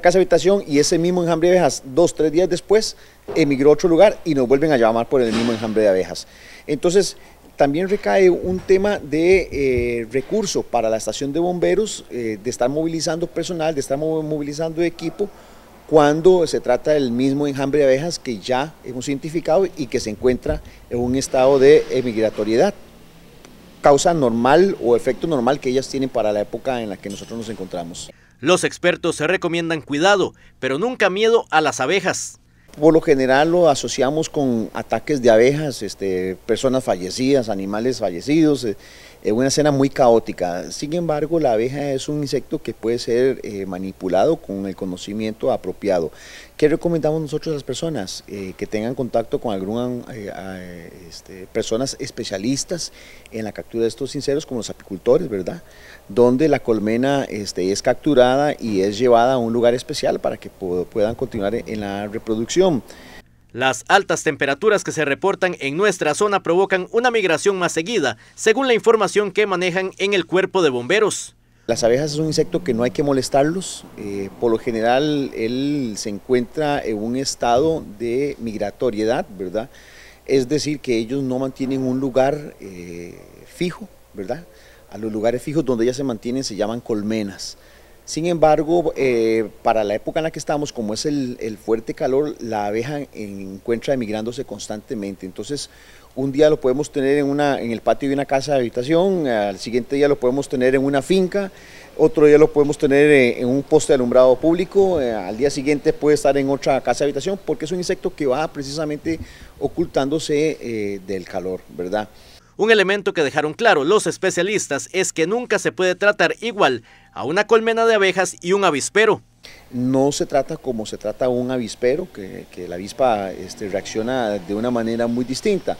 casa habitación y ese mismo enjambre de abejas, dos, tres días después, emigró a otro lugar y nos vuelven a llamar por el mismo enjambre de abejas. Entonces, también recae un tema de eh, recurso recursos para la estación de bomberos, eh, de estar movilizando personal, de estar movilizando equipo, cuando se trata del mismo enjambre de abejas que ya hemos identificado y que se encuentra en un estado de emigratoriedad, causa normal o efecto normal que ellas tienen para la época en la que nosotros nos encontramos. Los expertos se recomiendan cuidado, pero nunca miedo a las abejas. Por lo general lo asociamos con ataques de abejas, este, personas fallecidas, animales fallecidos, es eh, una escena muy caótica. Sin embargo, la abeja es un insecto que puede ser eh, manipulado con el conocimiento apropiado. ¿Qué recomendamos nosotros a las personas? Eh, que tengan contacto con algunas este, personas especialistas en la captura de estos insectos, como los apicultores, ¿verdad? Donde la colmena este, es capturada y es llevada a un lugar especial para que puedan continuar en la reproducción las altas temperaturas que se reportan en nuestra zona provocan una migración más seguida, según la información que manejan en el cuerpo de bomberos. Las abejas son un insecto que no hay que molestarlos, eh, por lo general él se encuentra en un estado de migratoriedad, ¿verdad? Es decir, que ellos no mantienen un lugar eh, fijo, ¿verdad? A los lugares fijos donde ellas se mantienen se llaman colmenas. Sin embargo, eh, para la época en la que estamos, como es el, fuerte calor, la abeja encuentra emigrándose constantemente. Entonces, un día lo podemos tener en, una, en el patio de una casa de habitación, al siguiente día lo podemos tener en una finca, otro día lo podemos tener eh, en, un poste de alumbrado público, eh, al día siguiente puede estar en otra casa de habitación, porque es un insecto que va precisamente ocultándose del calor, ¿verdad? Un elemento que dejaron claro los especialistas es que nunca se puede tratar igual a una colmena de abejas y un avispero. No se trata como se trata un avispero, que, la avispa este, reacciona de una manera muy distinta.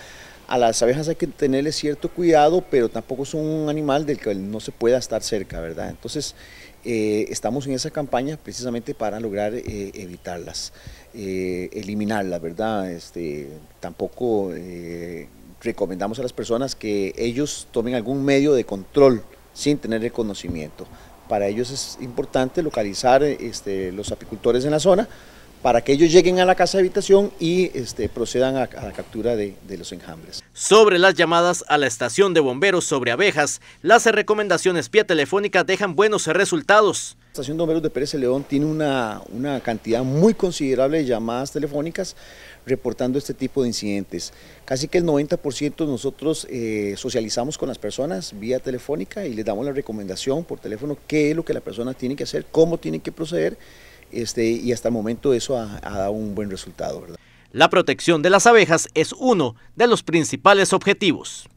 A las abejas hay que tenerle cierto cuidado, pero tampoco son un animal del que no se pueda estar cerca, ¿verdad? Entonces, eh, estamos en esa campaña precisamente para lograr eh, evitarlas, eh, eliminarlas, ¿verdad? Este, tampoco recomendamos a las personas que ellos tomen algún medio de control sin tener reconocimiento. Para ellos es importante localizar este, los apicultores en la zona para que ellos lleguen a la casa de habitación y este, procedan a, la captura de, los enjambres. Sobre las llamadas a la estación de bomberos sobre abejas, las recomendaciones vía telefónica dejan buenos resultados. La estación de bomberos de Pérez de León tiene una, cantidad muy considerable de llamadas telefónicas reportando este tipo de incidentes. Casi que el 90% nosotros eh, socializamos con las personas vía telefónica y les damos la recomendación por teléfono qué es lo que la persona tiene que hacer, cómo tiene que proceder este, y hasta el momento eso ha, dado un buen resultado. La protección de las abejas es uno de los principales objetivos.